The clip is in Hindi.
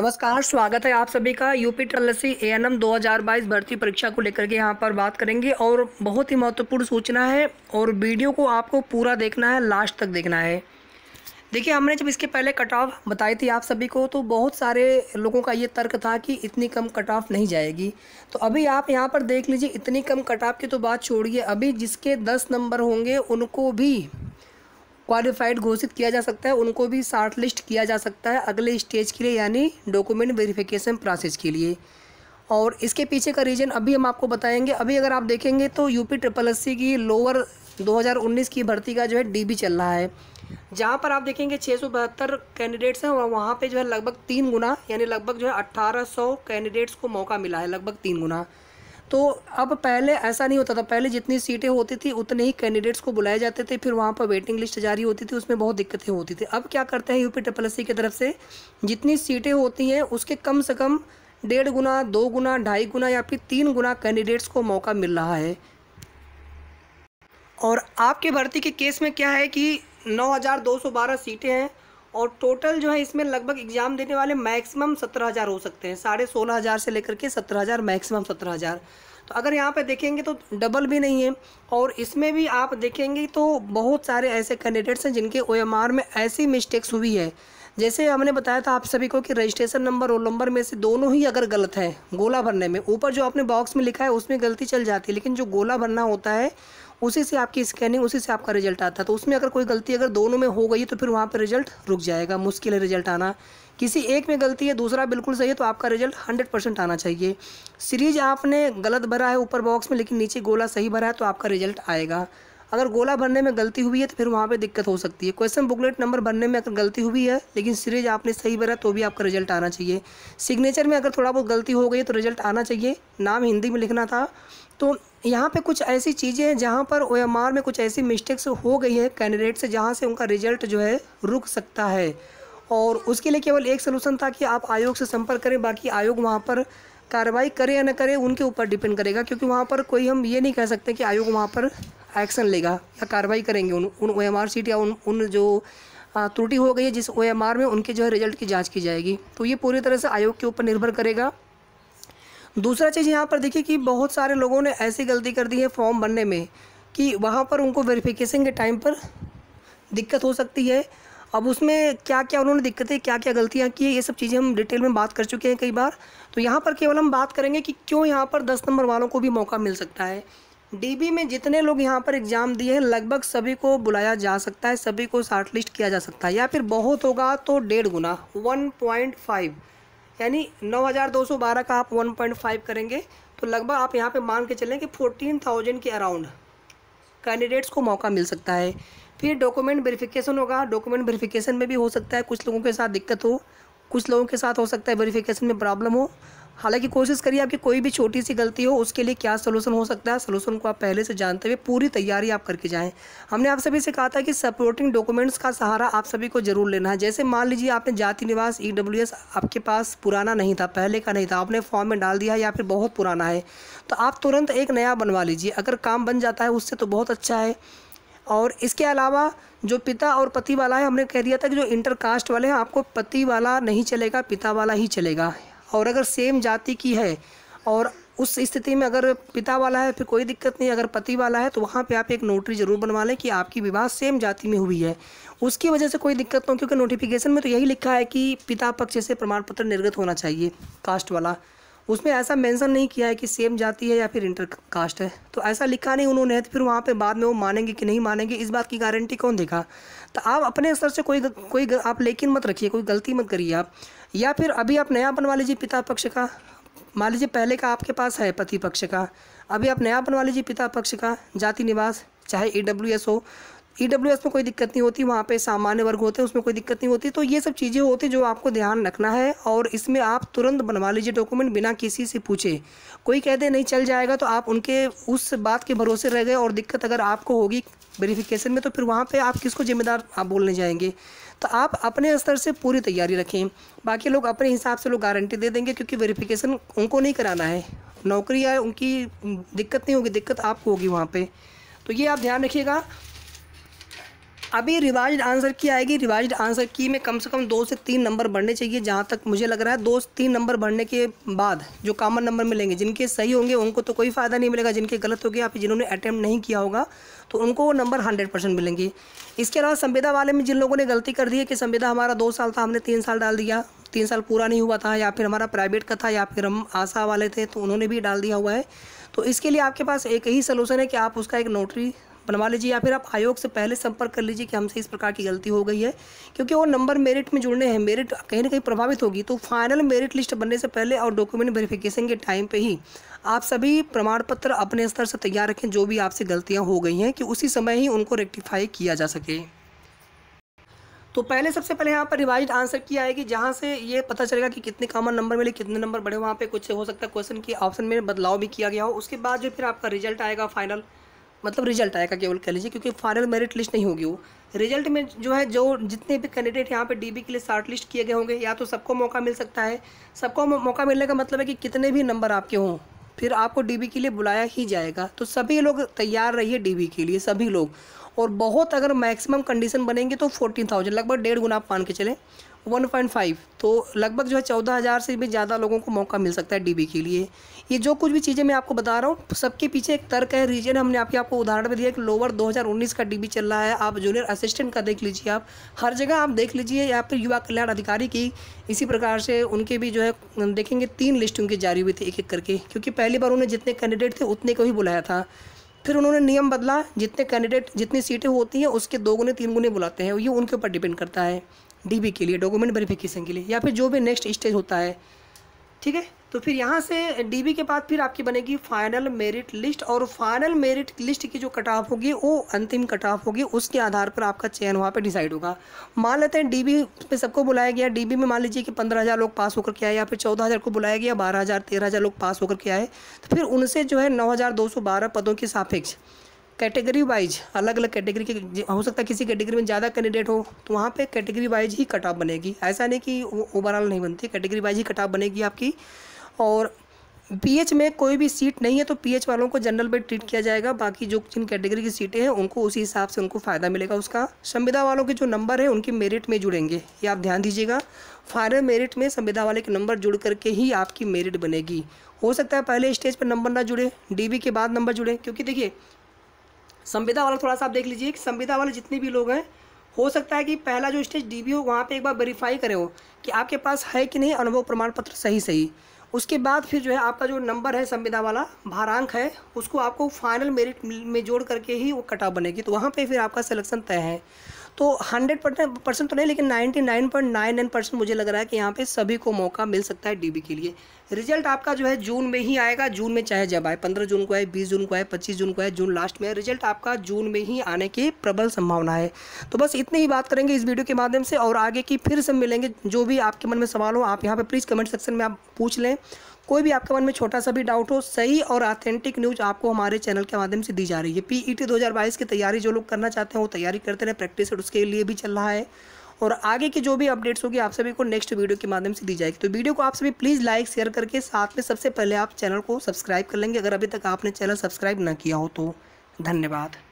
नमस्कार स्वागत है आप सभी का यूपी ट्रलसी ए एन एम दो भर्ती परीक्षा को लेकर के यहाँ पर बात करेंगे और बहुत ही महत्वपूर्ण सूचना है और वीडियो को आपको पूरा देखना है लास्ट तक देखना है देखिए हमने जब इसके पहले कट ऑफ बताई थी आप सभी को तो बहुत सारे लोगों का ये तर्क था कि इतनी कम कट ऑफ नहीं जाएगी तो अभी आप यहाँ पर देख लीजिए इतनी कम कट ऑफ की तो बात छोड़िए अभी जिसके दस नंबर होंगे उनको भी क्वालिफाइड घोषित किया जा सकता है उनको भी शार्ट लिस्ट किया जा सकता है अगले स्टेज के लिए यानी डॉक्यूमेंट वेरिफिकेशन प्रोसेस के लिए और इसके पीछे का रीज़न अभी हम आपको बताएंगे अभी अगर आप देखेंगे तो यूपी ट्रिपल एस की लोअर 2019 की भर्ती का जो है डी चल रहा है जहाँ पर आप देखेंगे छः कैंडिडेट्स हैं और वहाँ पर जो है लगभग तीन गुना यानी लगभग जो है अट्ठारह कैंडिडेट्स को मौका मिला है लगभग तीन गुना तो अब पहले ऐसा नहीं होता था पहले जितनी सीटें होती थी उतने ही कैंडिडेट्स को बुलाए जाते थे फिर वहाँ पर वेटिंग लिस्ट जारी होती थी उसमें बहुत दिक्कतें होती थी अब क्या करते हैं यूपी ट्रिपल सी की तरफ से जितनी सीटें होती हैं उसके कम से कम डेढ़ गुना दो गुना ढाई गुना या फिर तीन गुना कैंडिडेट्स को मौका मिल रहा है और आपके भर्ती के केस में क्या है कि नौ सीटें हैं और टोटल जो है इसमें लगभग एग्ज़ाम देने वाले मैक्सिमम सत्रह हज़ार हो सकते हैं साढ़े सोलह हज़ार से लेकर के सत्रह हज़ार मैक्सिमम सत्रह हज़ार तो अगर यहाँ पे देखेंगे तो डबल भी नहीं है और इसमें भी आप देखेंगे तो बहुत सारे ऐसे कैंडिडेट्स हैं जिनके ओ में ऐसी मिस्टेक्स हुई है जैसे हमने बताया था आप सभी को कि रजिस्ट्रेशन नंबर रोल नंबर में से दोनों ही अगर गलत है गोला भरने में ऊपर जो आपने बॉक्स में लिखा है उसमें गलती चल जाती है लेकिन जो गोला भरना होता है उसी से आपकी स्कैनिंग उसी से आपका रिजल्ट आता है तो उसमें अगर कोई गलती अगर दोनों में हो गई तो फिर वहाँ पर रिजल्ट रुक जाएगा मुश्किल है रिजल्ट आना किसी एक में गलती है दूसरा बिल्कुल सही है तो आपका रिजल्ट हंड्रेड परसेंट आना चाहिए सीरीज आपने गलत भरा है ऊपर बॉक्स में लेकिन नीचे गोला सही भरा है तो आपका रिजल्ट आएगा अगर गोला भरने में गलती हुई है तो फिर वहाँ पे दिक्कत हो सकती है क्वेश्चन बुकलेट नंबर भरने में अगर गलती हुई है लेकिन सीरीज आपने सही भरा तो भी आपका रिजल्ट आना चाहिए सिग्नेचर में अगर थोड़ा बहुत गलती हो गई तो रिजल्ट आना चाहिए नाम हिंदी में लिखना था तो यहाँ पे कुछ ऐसी चीज़ें हैं जहाँ पर ओ में कुछ ऐसी मिस्टेक्स हो गई हैं कैंडिडेट से जहाँ से उनका रिजल्ट जो है रुक सकता है और उसके लिए केवल एक सलूशन था कि आप आयोग से संपर्क करें बाकी आयोग वहाँ पर कार्रवाई करे या ना करे उनके ऊपर डिपेंड करेगा क्योंकि वहाँ पर कोई हम ये नहीं कह सकते कि आयोग वहाँ पर एक्शन लेगा या कार्रवाई करेंगे उन उन ओ एम सीट या उन उन जो त्रुटि हो गई है जिस ओ में उनके जो है रिजल्ट की जाँच की जाएगी तो ये पूरी तरह से आयोग के ऊपर निर्भर करेगा दूसरा चीज़ यहाँ पर देखिए कि बहुत सारे लोगों ने ऐसी गलती कर दी है फॉर्म भरने में कि वहाँ पर उनको वेरिफिकेशन के टाइम पर दिक्कत हो सकती है अब उसमें क्या क्या उन्होंने दिक्कतें क्या क्या गलतियाँ की है ये सब चीज़ें हम डिटेल में बात कर चुके हैं कई बार तो यहाँ पर केवल हम बात करेंगे कि क्यों यहाँ पर दस नंबर वालों को भी मौका मिल सकता है डीबी में जितने लोग यहाँ पर एग्ज़ाम दिए हैं लगभग सभी को बुलाया जा सकता है सभी को शार्ट लिस्ट किया जा सकता है या फिर बहुत होगा तो डेढ़ गुना वन पॉइंट फाइव यानी 9212 का आप 1.5 करेंगे तो लगभग आप यहाँ पे मान के चलें कि 14,000 के अराउंड कैंडिडेट्स को मौका मिल सकता है फिर डॉक्यूमेंट वेरिफिकेशन होगा डॉक्यूमेंट वेरिफिकेशन में भी हो सकता है कुछ लोगों के साथ दिक्कत हो कुछ लोगों के साथ हो सकता है वेरिफिकेशन में प्रॉब्लम हो हालांकि कोशिश करिए आपकी कोई भी छोटी सी गलती हो उसके लिए क्या सलूशन हो सकता है सलूशन को आप पहले से जानते हुए पूरी तैयारी आप करके जाएं हमने आप सभी से कहा था कि सपोर्टिंग डॉक्यूमेंट्स का सहारा आप सभी को जरूर लेना है जैसे मान लीजिए आपने जाति निवास ई e आपके पास पुराना नहीं था पहले का नहीं था आपने फॉर्म में डाल दिया या फिर बहुत पुराना है तो आप तुरंत एक नया बनवा लीजिए अगर काम बन जाता है उससे तो बहुत अच्छा है और इसके अलावा जो पिता और पति वाला है हमने कह दिया था कि जो इंटर कास्ट वाले हैं आपको पति वाला नहीं चलेगा पिता वाला ही चलेगा और अगर सेम जाति की है और उस स्थिति में अगर पिता वाला है फिर कोई दिक्कत नहीं अगर पति वाला है तो वहाँ पे आप एक नोटरी ज़रूर बनवा लें कि आपकी विवाह सेम जाति में हुई है उसकी वजह से कोई दिक्कत ना हो क्योंकि नोटिफिकेशन में तो यही लिखा है कि पिता पक्ष से प्रमाण पत्र निर्गत होना चाहिए कास्ट वाला उसमें ऐसा मेंशन नहीं किया है कि सेम जाति है या फिर इंटर कास्ट है तो ऐसा लिखा नहीं उन्होंने तो फिर वहाँ पे बाद में वो मानेंगे कि नहीं मानेंगे इस बात की गारंटी कौन देगा तो आप अपने स्तर से कोई कोई आप लेकिन मत रखिए कोई गलती मत करिए आप या फिर अभी आप नया बनवा लीजिए पिता पक्ष का मान लीजिए पहले का आपके पास है पति पक्ष का अभी आप नया बनवा लीजिए पिता पक्ष का जाति निवास चाहे ई हो ई e में कोई दिक्कत नहीं होती वहाँ पे सामान्य वर्ग होते हैं उसमें कोई दिक्कत नहीं होती तो ये सब चीज़ें होती जो आपको ध्यान रखना है और इसमें आप तुरंत बनवा लीजिए डॉक्यूमेंट बिना किसी से पूछे कोई कह दे नहीं चल जाएगा तो आप उनके उस बात के भरोसे रह गए और दिक्कत अगर आपको होगी वेरीफ़िकेशन में तो फिर वहाँ पर आप किसको जिम्मेदार आप बोलने जाएंगे तो आप अपने स्तर से पूरी तैयारी रखें बाकी लोग अपने हिसाब से लोग गारंटी दे देंगे क्योंकि वेरीफिकेशन उनको नहीं कराना है नौकरी आए उनकी दिक्कत नहीं होगी दिक्कत आपको होगी वहाँ पर तो ये आप ध्यान रखिएगा अभी रिवाइज आंसर की आएगी रिवाइज आंसर की में कम से कम दो से तीन नंबर बढ़ने चाहिए जहाँ तक मुझे लग रहा है दो से तीन नंबर बढ़ने के बाद जो कॉमन नंबर मिलेंगे जिनके सही होंगे उनको तो कोई फ़ायदा नहीं मिलेगा जिनके गलत हो गए या फिर जिन्होंने अटैम्प्ट नहीं किया होगा तो उनको वो नंबर हंड्रेड परसेंट मिलेंगे इसके अलावा संविदा वाले में जिन लोगों ने गलती कर दी है कि संविदा हमारा दो साल था हमने तीन साल डाल दिया तीन साल पूरा नहीं हुआ था या फिर हमारा प्राइवेट का था या फिर हम आशा वाले थे तो उन्होंने भी डाल दिया हुआ है तो इसके लिए आपके पास एक ही सलूशन है कि आप उसका एक नोटरी बनवा लीजिए या फिर आप आयोग से पहले संपर्क कर लीजिए कि हमसे इस प्रकार की गलती हो गई है क्योंकि वो नंबर मेरिट में जुड़ने हैं मेरिट कहीं ना कहीं प्रभावित होगी तो फाइनल मेरिट लिस्ट बनने से पहले और डॉक्यूमेंट वेरिफिकेशन के टाइम पर ही आप सभी प्रमाण पत्र अपने स्तर से तैयार रखें जो भी आपसे गलतियाँ हो गई हैं कि उसी समय ही उनको रेक्टिफाई किया जा सके तो पहले सबसे पहले यहाँ पर रिवाइज आंसर किया आएगी जहाँ से ये पता चलेगा कि कितने कॉमन नंबर मिले कितने नंबर बढ़े वहाँ पे कुछ हो सकता है क्वेश्चन की ऑप्शन में बदलाव भी किया गया हो उसके बाद जो फिर आपका रिजल्ट आएगा फाइनल मतलब रिजल्ट आएगा केवल कह लीजिए क्योंकि फाइनल मेरिट लिस्ट नहीं होगी वो रिजल्ट में जो है जो जितने भी कैंडिडेट यहाँ पे डीबी के लिए शार्ट लिस्ट किए गए होंगे या तो सबको मौका मिल सकता है सबको मौका मिलने का मतलब है कि कितने भी नंबर आपके हों फिर आपको डीबी के लिए बुलाया ही जाएगा तो सभी लोग तैयार रहिए डीबी के लिए सभी लोग और बहुत अगर मैक्सिमम कंडीशन बनेंगे तो फोर्टीन थाउजेंड लगभग डेढ़ गुना आप मान के चलें वन पॉइंट फाइव तो लगभग जो है चौदह हज़ार से भी ज़्यादा लोगों को मौका मिल सकता है डीबी के लिए ये जो कुछ भी चीज़ें मैं आपको बता रहा हूँ सबके पीछे एक तर्क है रीजन हमने आपके आपको उदाहरण में दिया कि लोअर 2019 का डीबी चल रहा है आप जूनियर असिस्टेंट का देख लीजिए आप हर जगह आप देख लीजिए या फिर युवा कल्याण अधिकारी की इसी प्रकार से उनके भी जो है देखेंगे तीन लिस्ट उनकी जारी हुई थी एक एक करके क्योंकि पहली बार उन्होंने जितने कैंडिडेट थे उतने को ही बुलाया था फिर उन्होंने नियम बदला जितने कैंडिडेट जितनी सीटें होती हैं उसके दो गुने तीन गुने बुलाते हैं ये उनके ऊपर डिपेंड करता है डीबी के लिए डॉक्यूमेंट वेरिफिकेशन के लिए या फिर जो भी नेक्स्ट स्टेज होता है ठीक है तो फिर यहाँ से डीबी के बाद फिर आपकी बनेगी फाइनल मेरिट लिस्ट और फाइनल मेरिट लिस्ट की जो कट ऑफ होगी वो अंतिम कट ऑफ होगी उसके आधार पर आपका चयन वहाँ पे डिसाइड होगा मान लेते हैं डीबी पे सबको बुलाया गया डीबी में मान लीजिए कि पंद्रह हज़ार लोग पास होकर के आए या फिर चौदह हज़ार को बुलाया गया बारह हज़ार तेरह हज़ार लोग पास होकर के आए तो फिर उनसे जो है नौ हज़ार दो सौ बारह पदों के सापेक्ष कैटेगरी वाइज अलग अलग कैटेगरी के हो सकता है किसी कैटेगरी में ज़्यादा कैंडिडेट हो तो वहाँ पे कैटेगरी वाइज ही कट ऑफ बनेगी ऐसा नहीं कि ओवरऑल नहीं बनती कैटेगरी वाइज ही कट ऑफ बनेगी आपकी और पीएच में कोई भी सीट नहीं है तो पीएच वालों को जनरल पे ट्रीट किया जाएगा बाकी जो जिन कैटेगरी की सीटें हैं उनको उसी हिसाब से उनको फ़ायदा मिलेगा उसका संविदा वालों के जो नंबर है उनकी मेरिट में जुड़ेंगे ये आप ध्यान दीजिएगा फाइनल मेरिट में संविदा वाले के नंबर जुड़ करके ही आपकी मेरिट बनेगी हो सकता है पहले स्टेज पर नंबर ना जुड़े डी के बाद नंबर जुड़े क्योंकि देखिए संविदा वाला थोड़ा सा आप देख लीजिए कि संविदा वाले जितने भी लोग हैं हो सकता है कि पहला जो स्टेज डी बी हो वहाँ पर एक बार वेरीफाई करें हो कि आपके पास है कि नहीं अनुभव प्रमाण पत्र सही सही उसके बाद फिर जो है आपका जो नंबर है संविदा वाला भारांक है उसको आपको फाइनल मेरिट में जोड़ करके ही वो कटा बनेगी तो वहाँ पे फिर आपका सिलेक्शन तय है तो हंड्रेड परसेंट तो नहीं लेकिन ninety nine point nine nine percent मुझे लग रहा है कि यहाँ पे सभी को मौका मिल सकता है डीबी के लिए रिजल्ट आपका जो है जून में ही आएगा जून में चाहे जब आए पंद्रह जून को आए बीस जून को आए पच्चीस जून को आए जून लास्ट में रिजल्ट आपका जून में ही आने की प्रबल संभावना है तो बस इतनी ही बात करेंगे इस वीडियो के माध्यम से और आगे की फिर से मिलेंगे जो भी आपके मन में सवाल हो आप यहाँ पर प्लीज़ कमेंट सेक्शन में आप पूछ लें कोई भी आपके मन में छोटा सा भी डाउट हो सही और ऑथेंटिक न्यूज़ आपको हमारे चैनल के माध्यम से दी जा रही है पी e ई की तैयारी जो लोग करना चाहते हैं वो तैयारी करते रहे प्रैक्टिस उसके लिए भी चल रहा है और आगे की जो भी अपडेट्स होगी आप सभी को नेक्स्ट वीडियो के माध्यम से दी जाएगी तो वीडियो को आप सभी प्लीज़ लाइक शेयर करके साथ में सबसे पहले आप चैनल को सब्सक्राइब कर लेंगे अगर अभी तक आपने चैनल सब्सक्राइब ना किया हो तो धन्यवाद